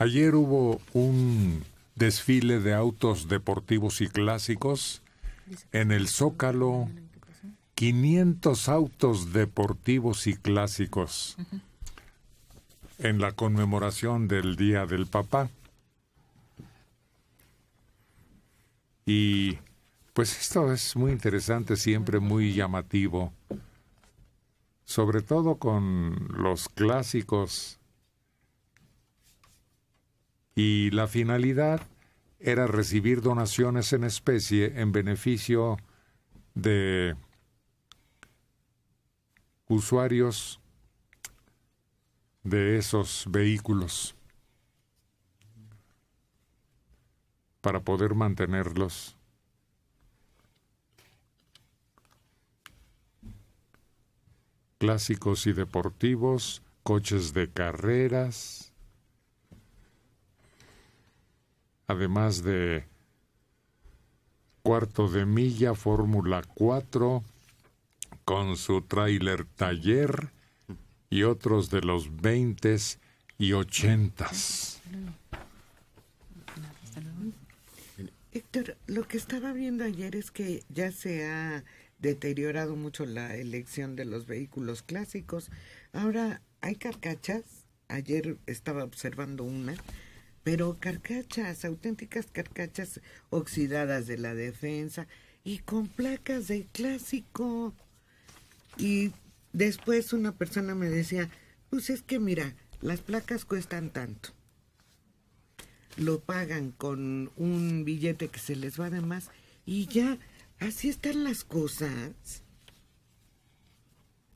Ayer hubo un desfile de autos deportivos y clásicos en el Zócalo. 500 autos deportivos y clásicos en la conmemoración del Día del Papá. Y pues esto es muy interesante, siempre muy llamativo, sobre todo con los clásicos y la finalidad era recibir donaciones en especie en beneficio de usuarios de esos vehículos para poder mantenerlos. Clásicos y deportivos, coches de carreras, además de cuarto de milla Fórmula 4 con su tráiler taller y otros de los 20 y 80. Héctor, lo que estaba viendo ayer es que ya se ha deteriorado mucho la elección de los vehículos clásicos. Ahora hay carcachas. Ayer estaba observando una pero carcachas, auténticas carcachas oxidadas de la defensa y con placas de clásico. Y después una persona me decía, pues es que mira, las placas cuestan tanto. Lo pagan con un billete que se les va de más y ya, así están las cosas.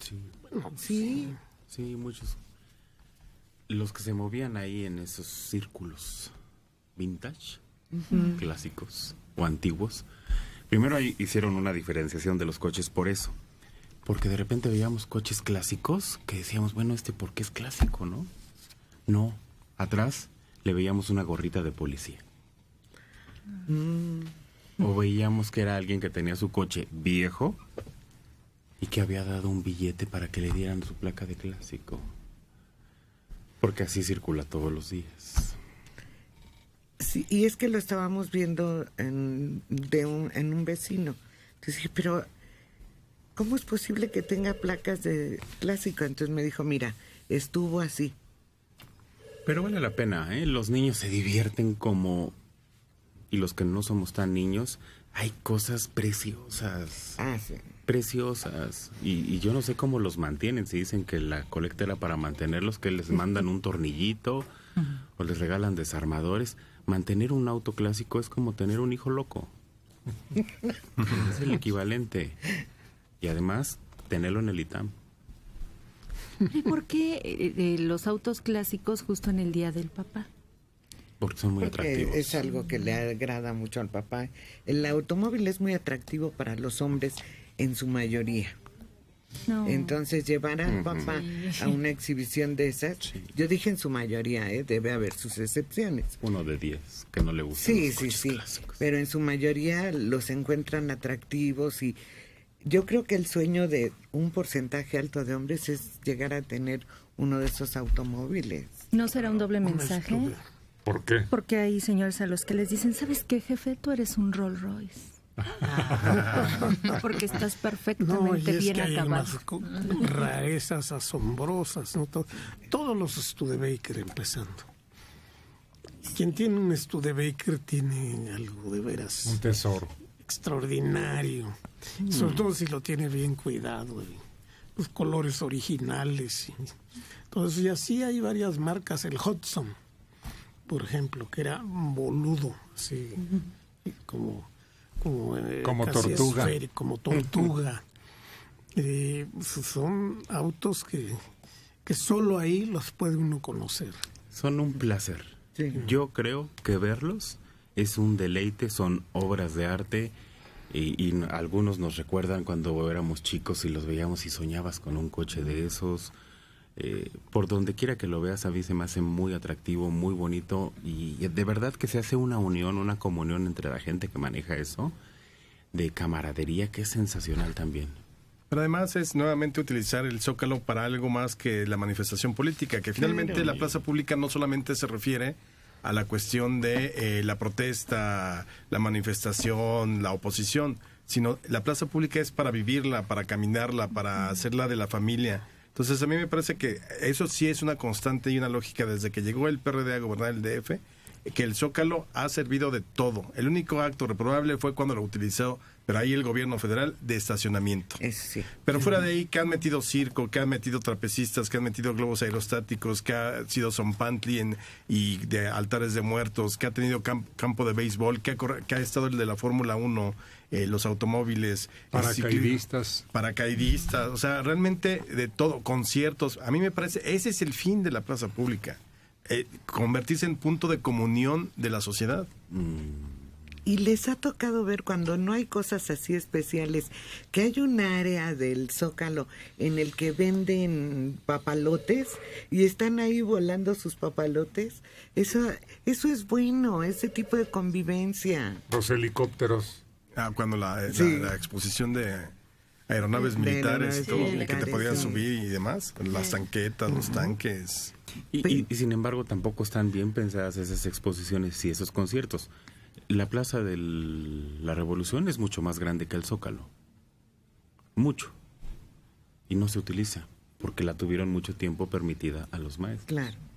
Sí. sí. Sí, muchos los que se movían ahí en esos círculos vintage, clásicos o antiguos, primero hicieron una diferenciación de los coches por eso. Porque de repente veíamos coches clásicos que decíamos, bueno, este porque es clásico, ¿no? No, atrás le veíamos una gorrita de policía. Mm. O veíamos que era alguien que tenía su coche viejo y que había dado un billete para que le dieran su placa de clásico. Porque así circula todos los días. Sí, y es que lo estábamos viendo en, de un, en un vecino. Entonces pero ¿cómo es posible que tenga placas de clásico? Entonces me dijo, mira, estuvo así. Pero vale la pena, ¿eh? Los niños se divierten como... Y los que no somos tan niños, hay cosas preciosas. Ah, preciosas. Y, yo no sé cómo los mantienen. Si dicen que la colecta era para mantenerlos, que les mandan un tornillito o les regalan desarmadores. Mantener un auto clásico es como tener un hijo loco. es el equivalente. Y además, tenerlo en el ITAM. ¿Y por qué eh, eh, los autos clásicos justo en el Día del Papá? Porque Es algo que le agrada mucho al papá. El automóvil es muy atractivo para los hombres en su mayoría. Entonces llevar a papá a una exhibición de esas, yo dije en su mayoría, ¿eh? debe haber sus excepciones. Uno de diez que no le gusta. Sí, sí, sí. Pero en su mayoría los encuentran atractivos y yo creo que el sueño de un porcentaje alto de hombres es llegar a tener uno de esos automóviles. ¿No será un doble mensaje? ¿Por qué? Porque hay señores a los que les dicen, ¿sabes qué, jefe? Tú eres un Rolls Royce. Ah. Porque estás perfectamente no, bien hay acabado. Unas rarezas asombrosas, ¿no? todos los Studebaker empezando. Quien tiene un Studebaker tiene algo de veras. Un tesoro. Extraordinario. Sobre mm. todo si lo tiene bien cuidado. los colores originales. Entonces, Y así hay varias marcas. El Hudson por ejemplo, que era boludo, como, como, eh, tortuga. como, tortuga. Eh, son autos que, que solo ahí los puede uno conocer. Son un placer. Yo creo que verlos es un deleite, son obras de arte. Y, y, algunos nos recuerdan cuando éramos chicos y los veíamos y soñabas con un coche de esos eh, por donde quiera que lo veas, a mí se me hace muy atractivo, muy bonito y de verdad que se hace una unión, una comunión entre la gente que maneja eso, de camaradería que es sensacional también. Pero además es nuevamente utilizar el zócalo para algo más que la manifestación política, que finalmente la plaza pública no solamente se refiere a la cuestión de eh, la protesta, la manifestación, la oposición, sino la plaza pública es para vivirla, para caminarla, para hacerla de la familia entonces a mí me parece que eso sí es una constante y una lógica desde que llegó el PRD a gobernar el DF que el Zócalo ha servido de todo. El único acto reprobable fue cuando lo utilizó, pero ahí el gobierno federal, de estacionamiento. Pero fuera de ahí, que han metido circo, que han metido trapecistas, que han metido globos aerostáticos, que ha sido Zompantli en, y de altares de muertos, que ha tenido campo de béisbol, que ha, estado el de la Fórmula 1, eh, los automóviles. Paracaidistas. Paracaidistas, o sea, realmente de todo, conciertos. A mí me parece, ese es el fin de la plaza pública. Eh, convertirse en punto de comunión de la sociedad. Mm. Y les ha tocado ver cuando no hay cosas así especiales, que hay un área del zócalo en el que venden papalotes y están ahí volando sus papalotes. Eso, eso es bueno, ese tipo de convivencia. Los helicópteros. Ah, cuando la eh, exposición de aeronaves militares y todo, que te podían subir y demás, las tanquetas, los tanques. Y, y, sin embargo tampoco están bien pensadas esas exposiciones y esos conciertos. La Plaza de la Revolución es mucho más grande que el Zócalo. Mucho. Y no se utiliza, porque la tuvieron mucho tiempo permitida a los maestros. Claro.